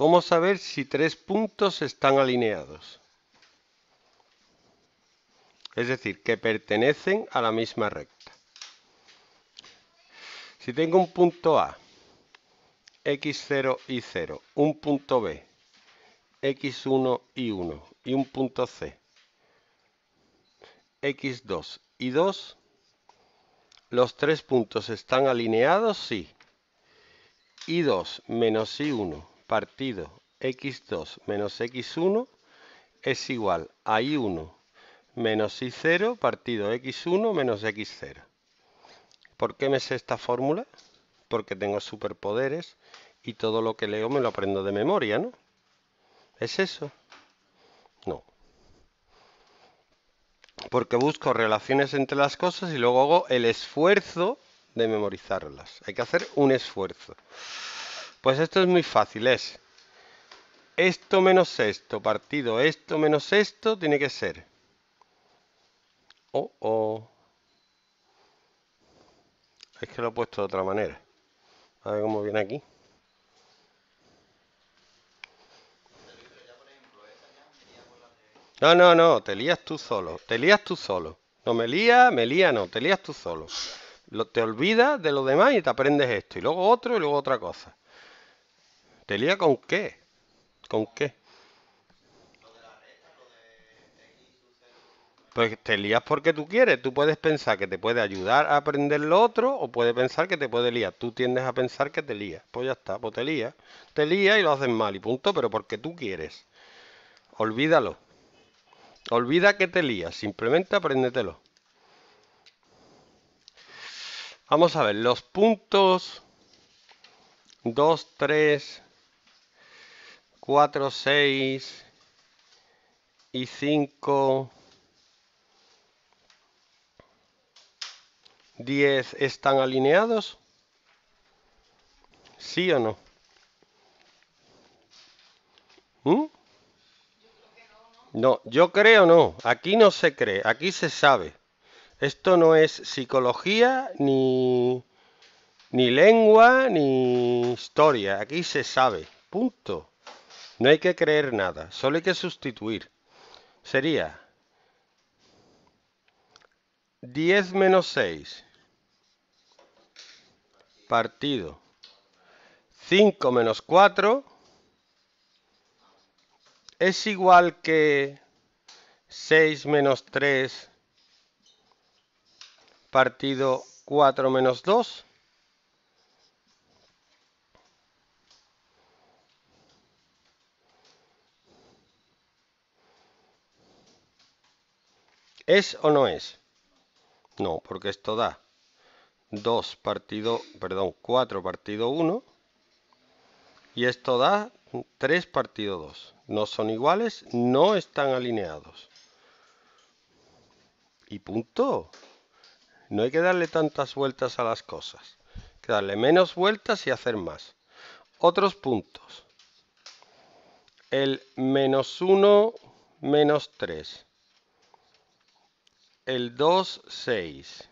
¿Cómo saber si tres puntos están alineados? Es decir, que pertenecen a la misma recta. Si tengo un punto A, x0 y 0, un punto B, x1 y 1 y un punto C, x2 y 2, los tres puntos están alineados, sí. Y 2 menos y 1 partido x2 menos x1 es igual a y1 menos y0 partido x1 menos x0. ¿Por qué me sé esta fórmula? Porque tengo superpoderes y todo lo que leo me lo aprendo de memoria, ¿no? ¿Es eso? No. Porque busco relaciones entre las cosas y luego hago el esfuerzo de memorizarlas. Hay que hacer un esfuerzo. Pues esto es muy fácil, es esto menos esto, partido esto menos esto, tiene que ser. Oh, oh. Es que lo he puesto de otra manera. A ver cómo viene aquí. No, no, no, te lías tú solo, te lías tú solo. No me lía, me lía, no, te lías tú solo. Lo, te olvidas de lo demás y te aprendes esto, y luego otro, y luego otra cosa. ¿Te lía con qué? ¿Con qué? Pues te lías porque tú quieres. Tú puedes pensar que te puede ayudar a aprender lo otro o puedes pensar que te puede liar. Tú tiendes a pensar que te lías. Pues ya está, pues te lía Te y lo haces mal y punto, pero porque tú quieres. Olvídalo. Olvida que te lías. Simplemente apréndetelo. Vamos a ver, los puntos 2, 3, 4, 6 y 5, 10 están alineados? ¿Sí o no? ¿Mm? No, yo creo no. Aquí no se cree, aquí se sabe. Esto no es psicología, ni, ni lengua, ni historia. Aquí se sabe. Punto. No hay que creer nada, solo hay que sustituir. Sería 10 menos 6 partido 5 menos 4 es igual que 6 menos 3 partido 4 menos 2. ¿Es o no es? No, porque esto da 2 partido, perdón, 4 partido 1 y esto da 3 partido 2. No son iguales, no están alineados. Y punto. No hay que darle tantas vueltas a las cosas. Hay que darle menos vueltas y hacer más. Otros puntos. El menos 1, menos 3 el 2, 6.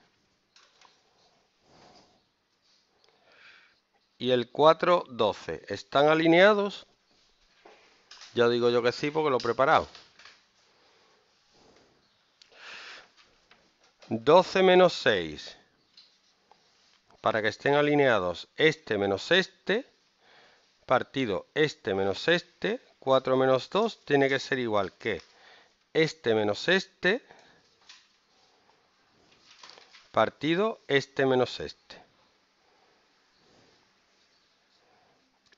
Y el 4, 12. ¿Están alineados? Ya digo yo que sí porque lo he preparado. 12 menos 6. Para que estén alineados este menos este, partido este menos este, 4 menos 2 tiene que ser igual que este menos este, partido este menos este.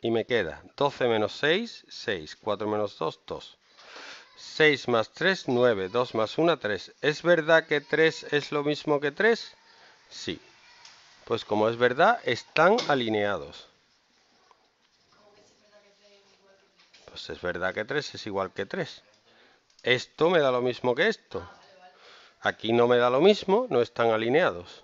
Y me queda 12 menos 6, 6. 4 menos 2, 2. 6 más 3, 9. 2 más 1, 3. ¿Es verdad que 3 es lo mismo que 3? Sí. Pues como es verdad, están alineados. Pues es verdad que 3 es igual que 3. Esto me da lo mismo que esto. Aquí no me da lo mismo, no están alineados.